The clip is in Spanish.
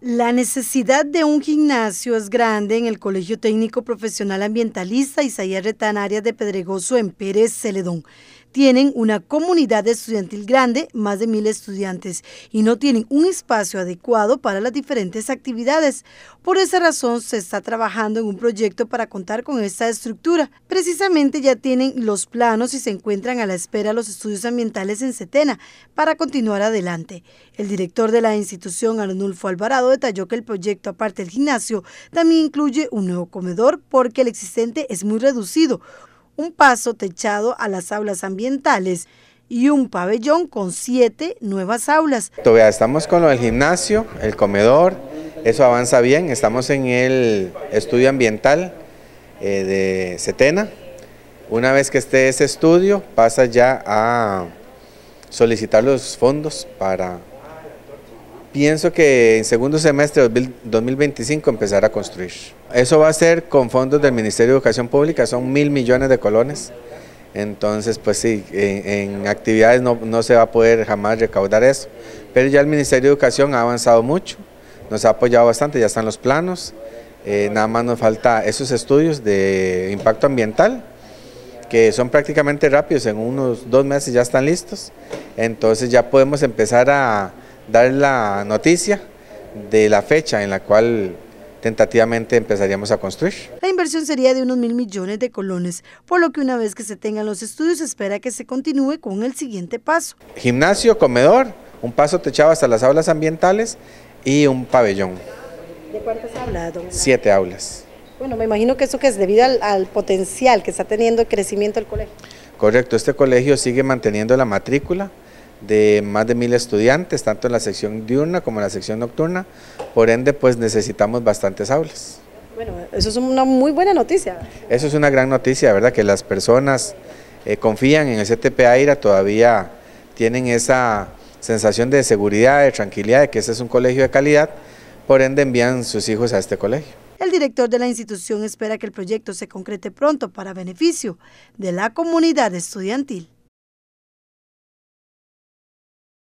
La necesidad de un gimnasio es grande en el Colegio Técnico Profesional Ambientalista Isaías Retán, de Pedregoso, en Pérez Celedón tienen una comunidad estudiantil grande, más de mil estudiantes, y no tienen un espacio adecuado para las diferentes actividades. Por esa razón se está trabajando en un proyecto para contar con esta estructura. Precisamente ya tienen los planos y se encuentran a la espera los estudios ambientales en Setena para continuar adelante. El director de la institución, Arnulfo Alvarado, detalló que el proyecto, aparte del gimnasio, también incluye un nuevo comedor porque el existente es muy reducido, un paso techado a las aulas ambientales y un pabellón con siete nuevas aulas. Todavía estamos con lo del gimnasio, el comedor, eso avanza bien, estamos en el estudio ambiental eh, de Setena. Una vez que esté ese estudio, pasa ya a solicitar los fondos para pienso que en segundo semestre de 2025 empezar a construir. Eso va a ser con fondos del Ministerio de Educación Pública, son mil millones de colones. Entonces, pues sí, en, actividades no, se va a poder jamás recaudar eso. Pero ya el Ministerio de Educación ha avanzado mucho, nos ha apoyado bastante, ya están los planos. Eh, nada más nos falta esos estudios de impacto ambiental, que son prácticamente rápidos, en unos dos meses ya están listos. Entonces ya podemos empezar a dar la noticia de la fecha en la cual tentativamente empezaríamos a construir. La inversión sería de unos mil millones de colones, por lo que una vez que se tengan los estudios se espera que se continúe con el siguiente paso. Gimnasio, comedor, un paso techado hasta las aulas ambientales y un pabellón. ¿De cuántas aulas, hablado? Siete aulas. Bueno, me imagino que eso que es debido al potencial que está teniendo el crecimiento del colegio. Correcto, este colegio sigue manteniendo la matrícula, de más de mil estudiantes, tanto en la sección diurna como en la sección nocturna, por ende pues necesitamos bastantes aulas. Bueno, eso es una muy buena noticia. Eso es una gran noticia, ¿verdad? Que las personas eh, confían en el CTP todavía tienen esa sensación de seguridad, de tranquilidad, de que este es un colegio de calidad, por ende envían sus hijos a este colegio. El director de la institución espera que el proyecto se concrete pronto para beneficio de la comunidad estudiantil.